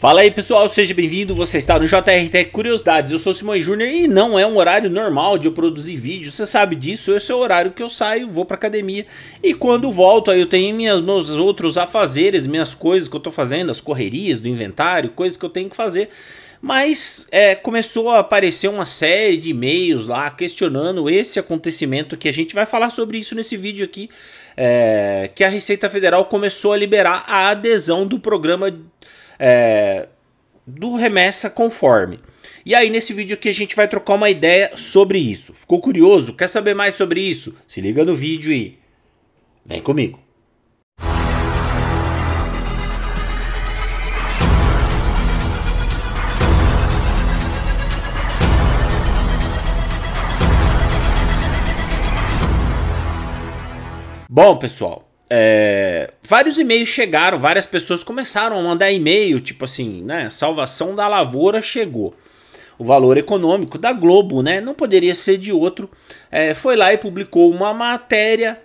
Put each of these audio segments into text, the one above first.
Fala aí pessoal, seja bem-vindo, você está no JRT Curiosidades, eu sou Simões Júnior e não é um horário normal de eu produzir vídeo, você sabe disso, esse é o horário que eu saio, vou para academia e quando volto aí eu tenho minhas, meus outros afazeres, minhas coisas que eu estou fazendo, as correrias do inventário, coisas que eu tenho que fazer, mas é, começou a aparecer uma série de e-mails lá questionando esse acontecimento que a gente vai falar sobre isso nesse vídeo aqui, é, que a Receita Federal começou a liberar a adesão do programa é, do remessa conforme. E aí nesse vídeo aqui a gente vai trocar uma ideia sobre isso. Ficou curioso? Quer saber mais sobre isso? Se liga no vídeo e vem comigo. Bom, pessoal, é, vários e-mails chegaram, várias pessoas começaram a mandar e-mail, tipo assim, né? Salvação da lavoura chegou. O valor econômico da Globo, né? Não poderia ser de outro. É, foi lá e publicou uma matéria.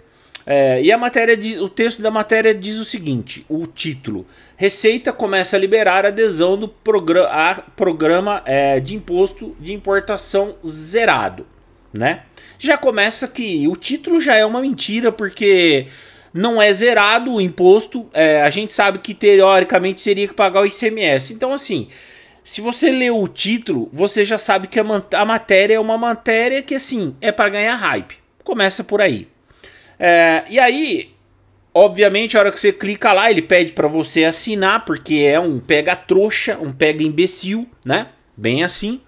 É, e a matéria diz, o texto da matéria diz o seguinte: o título: Receita começa a liberar adesão do programa, a programa é, de imposto de importação zerado, né? Já começa que o título já é uma mentira porque não é zerado o imposto. É, a gente sabe que teoricamente teria que pagar o ICMS. Então, assim, se você leu o título, você já sabe que a, a matéria é uma matéria que, assim, é para ganhar hype. Começa por aí. É, e aí, obviamente, a hora que você clica lá, ele pede para você assinar, porque é um pega trouxa, um pega imbecil, né? Bem assim.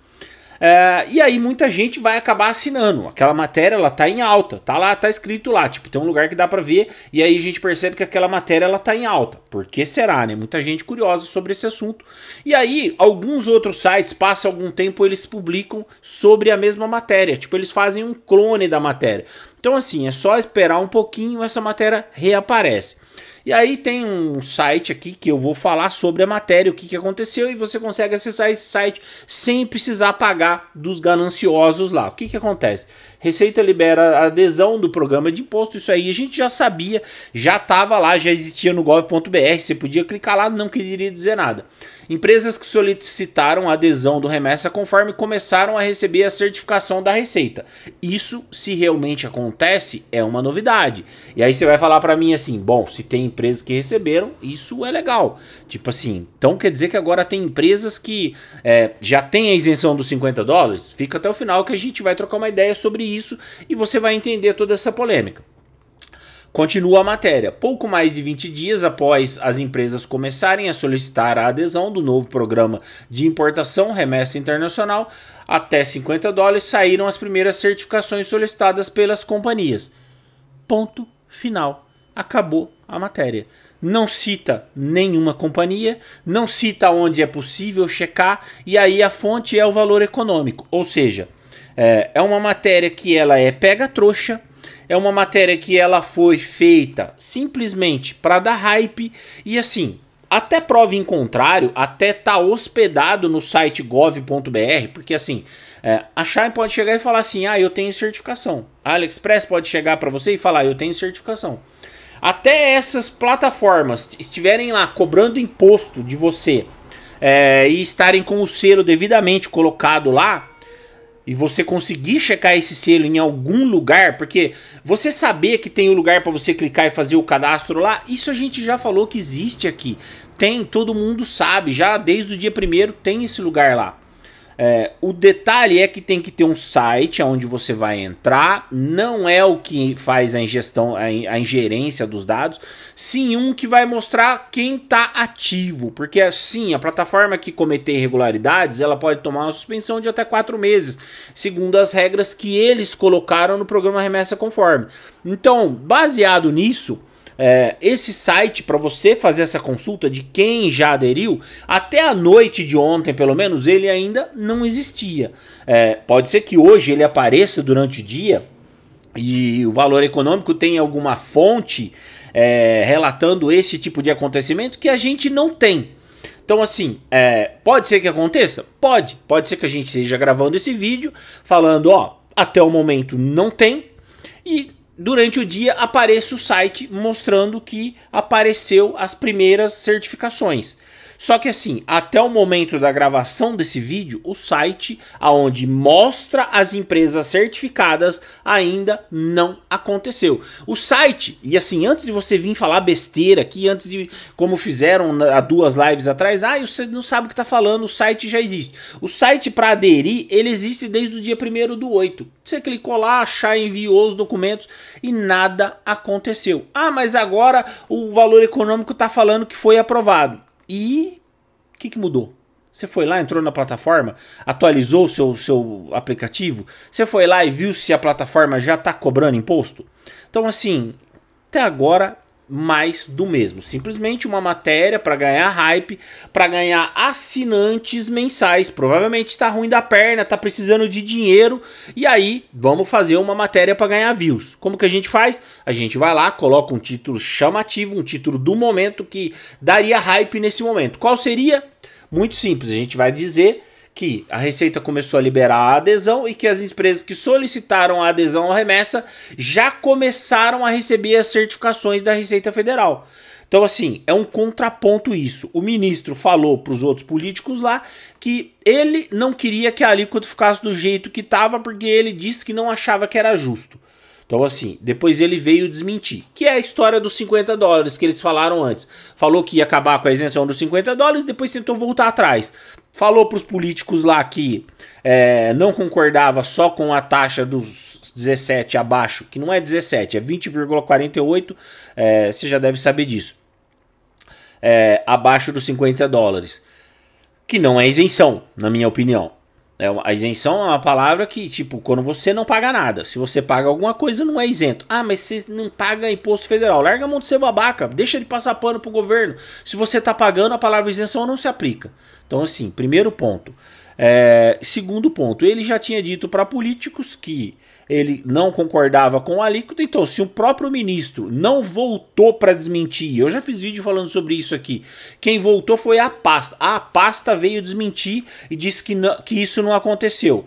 É, e aí muita gente vai acabar assinando. Aquela matéria ela tá em alta, tá lá, tá escrito lá, tipo, tem um lugar que dá para ver e aí a gente percebe que aquela matéria ela tá em alta. Por que será, né? Muita gente curiosa sobre esse assunto. E aí alguns outros sites passa algum tempo eles publicam sobre a mesma matéria, tipo, eles fazem um clone da matéria. Então assim, é só esperar um pouquinho essa matéria reaparece. E aí tem um site aqui que eu vou falar sobre a matéria, o que, que aconteceu, e você consegue acessar esse site sem precisar pagar dos gananciosos lá. O que, que acontece? Receita libera adesão do programa de imposto, isso aí a gente já sabia, já estava lá, já existia no gov.br, você podia clicar lá, não queria dizer nada. Empresas que solicitaram adesão do remessa conforme começaram a receber a certificação da Receita. Isso, se realmente acontece, é uma novidade. E aí você vai falar para mim assim: bom, se tem empresas que receberam, isso é legal. Tipo assim, então quer dizer que agora tem empresas que é, já tem a isenção dos 50 dólares? Fica até o final que a gente vai trocar uma ideia sobre isso e você vai entender toda essa polêmica. Continua a matéria. Pouco mais de 20 dias após as empresas começarem a solicitar a adesão do novo programa de importação remessa internacional até 50 dólares, saíram as primeiras certificações solicitadas pelas companhias. Ponto final acabou a matéria. Não cita nenhuma companhia, não cita onde é possível checar, e aí a fonte é o valor econômico. Ou seja, é, é uma matéria que ela é pega trouxa, é uma matéria que ela foi feita simplesmente para dar hype, e assim, até prova em contrário, até tá hospedado no site gov.br, porque assim, é, a Shine pode chegar e falar assim, ah, eu tenho certificação. A AliExpress pode chegar para você e falar, ah, eu tenho certificação até essas plataformas estiverem lá cobrando imposto de você é, e estarem com o selo devidamente colocado lá, e você conseguir checar esse selo em algum lugar, porque você saber que tem o um lugar para você clicar e fazer o cadastro lá, isso a gente já falou que existe aqui. Tem, todo mundo sabe, já desde o dia primeiro tem esse lugar lá. É, o detalhe é que tem que ter um site onde você vai entrar, não é o que faz a ingestão, a, ingerência dos dados, sim um que vai mostrar quem está ativo, porque assim a plataforma que cometer irregularidades ela pode tomar uma suspensão de até quatro meses, segundo as regras que eles colocaram no programa Remessa Conforme. Então, baseado nisso, é, esse site, para você fazer essa consulta de quem já aderiu, até a noite de ontem, pelo menos, ele ainda não existia. É, pode ser que hoje ele apareça durante o dia e o valor econômico tem alguma fonte é, relatando esse tipo de acontecimento que a gente não tem. Então, assim, é, pode ser que aconteça? Pode. Pode ser que a gente esteja gravando esse vídeo falando, ó, até o momento não tem. E durante o dia apareça o site mostrando que apareceu as primeiras certificações. Só que assim, até o momento da gravação desse vídeo, o site aonde mostra as empresas certificadas ainda não aconteceu. O site, e assim, antes de você vir falar besteira aqui, antes de como fizeram há duas lives atrás, ah, você não sabe o que está falando, o site já existe. O site para aderir, ele existe desde o dia 1 do 8. Você clicou lá, achar, enviou os documentos e nada aconteceu. Ah, mas agora o valor econômico está falando que foi aprovado e o que, que mudou? Você foi lá, entrou na plataforma, atualizou o seu, seu aplicativo? Você foi lá e viu se a plataforma já está cobrando imposto? Então, assim, até agora mais do mesmo. Simplesmente uma matéria para ganhar hype, para ganhar assinantes mensais. Provavelmente está ruim da perna, está precisando de dinheiro e aí vamos fazer uma matéria para ganhar views. Como que a gente faz? A gente vai lá, coloca um título chamativo, um título do momento que daria hype nesse momento. Qual seria? Muito simples, a gente vai dizer que a Receita começou a liberar a adesão e que as empresas que solicitaram a adesão à remessa já começaram a receber as certificações da Receita Federal. Então, assim, é um contraponto isso. O ministro falou para os outros políticos lá que ele não queria que a alíquota ficasse do jeito que estava, porque ele disse que não achava que era justo. Então, assim, depois ele veio desmentir, que é a história dos 50 dólares que eles falaram antes. Falou que ia acabar com a isenção dos 50 dólares, depois tentou voltar atrás. Falou para os políticos lá que é, não concordava só com a taxa dos 17 abaixo, que não é 17, é 20,48, é, você já deve saber disso. É, abaixo dos 50 dólares, que não é isenção, na minha opinião. É uma, a isenção é uma palavra que, tipo, quando você não paga nada. Se você paga alguma coisa, não é isento. Ah, mas você não paga imposto federal. Larga a mão de ser babaca. Deixa de passar pano pro governo. Se você tá pagando, a palavra isenção não se aplica. Então, assim, primeiro ponto. É, segundo ponto, ele já tinha dito para políticos que ele não concordava com a alíquota, então se o próprio ministro não voltou para desmentir, eu já fiz vídeo falando sobre isso aqui, quem voltou foi a pasta, a pasta veio desmentir e disse que, não, que isso não aconteceu.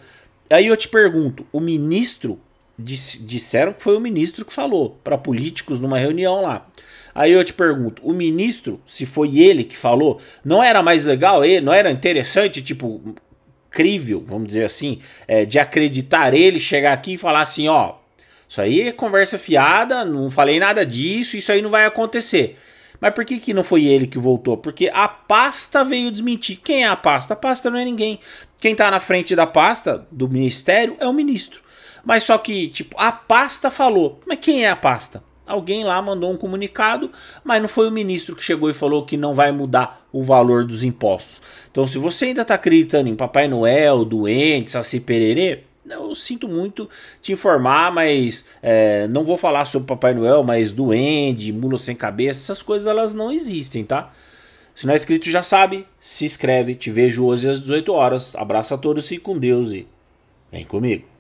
Aí eu te pergunto, o ministro, disse, disseram que foi o ministro que falou para políticos numa reunião lá, Aí eu te pergunto, o ministro, se foi ele que falou, não era mais legal, ele não era interessante, tipo, crível, vamos dizer assim, é, de acreditar ele chegar aqui e falar assim: ó, isso aí é conversa fiada, não falei nada disso, isso aí não vai acontecer. Mas por que, que não foi ele que voltou? Porque a pasta veio desmentir. Quem é a pasta? A pasta não é ninguém. Quem está na frente da pasta do ministério é o ministro. Mas só que, tipo, a pasta falou. Mas quem é a pasta? alguém lá mandou um comunicado, mas não foi o ministro que chegou e falou que não vai mudar o valor dos impostos. Então, se você ainda está acreditando em Papai Noel, doente, Saci Pererê, eu sinto muito te informar, mas é, não vou falar sobre Papai Noel, mas duende, mula sem cabeça, essas coisas elas não existem, tá? Se não é inscrito, já sabe, se inscreve. Te vejo hoje às 18 horas. Abraço a todos e com Deus e vem comigo.